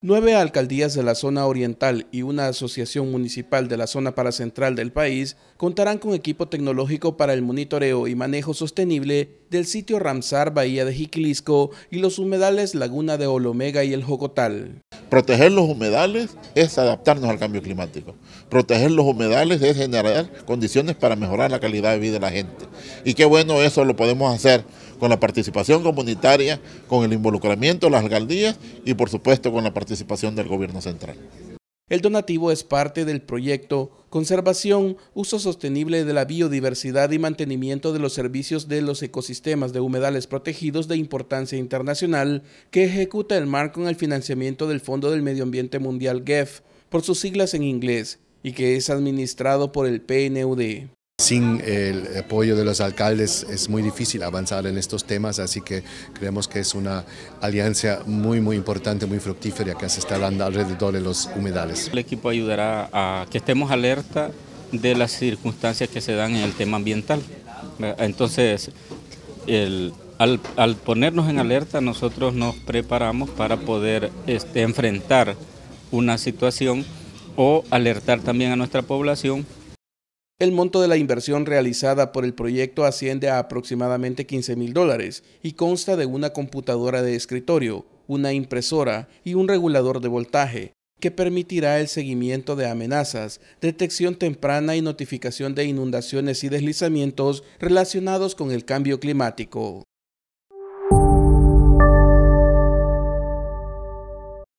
Nueve alcaldías de la zona oriental y una asociación municipal de la zona paracentral del país contarán con equipo tecnológico para el monitoreo y manejo sostenible del sitio Ramsar Bahía de Jiquilisco y los humedales Laguna de Olomega y el Jocotal. Proteger los humedales es adaptarnos al cambio climático. Proteger los humedales es generar condiciones para mejorar la calidad de vida de la gente. Y qué bueno eso lo podemos hacer con la participación comunitaria, con el involucramiento de las alcaldías y por supuesto con la participación del gobierno central. El donativo es parte del proyecto Conservación, Uso Sostenible de la Biodiversidad y Mantenimiento de los Servicios de los Ecosistemas de Humedales Protegidos de Importancia Internacional que ejecuta el marco en el financiamiento del Fondo del Medio Ambiente Mundial GEF, por sus siglas en inglés, y que es administrado por el PNUD. Sin el apoyo de los alcaldes es muy difícil avanzar en estos temas, así que creemos que es una alianza muy, muy importante, muy fructífera que se está dando alrededor de los humedales. El equipo ayudará a que estemos alerta de las circunstancias que se dan en el tema ambiental. Entonces, al, ponernos en alerta, nosotros nos preparamos para poder este, enfrentar una situación o alertar también a nuestra población el monto de la inversión realizada por el proyecto asciende a aproximadamente 15 mil dólares y consta de una computadora de escritorio, una impresora y un regulador de voltaje, que permitirá el seguimiento de amenazas, detección temprana y notificación de inundaciones y deslizamientos relacionados con el cambio climático.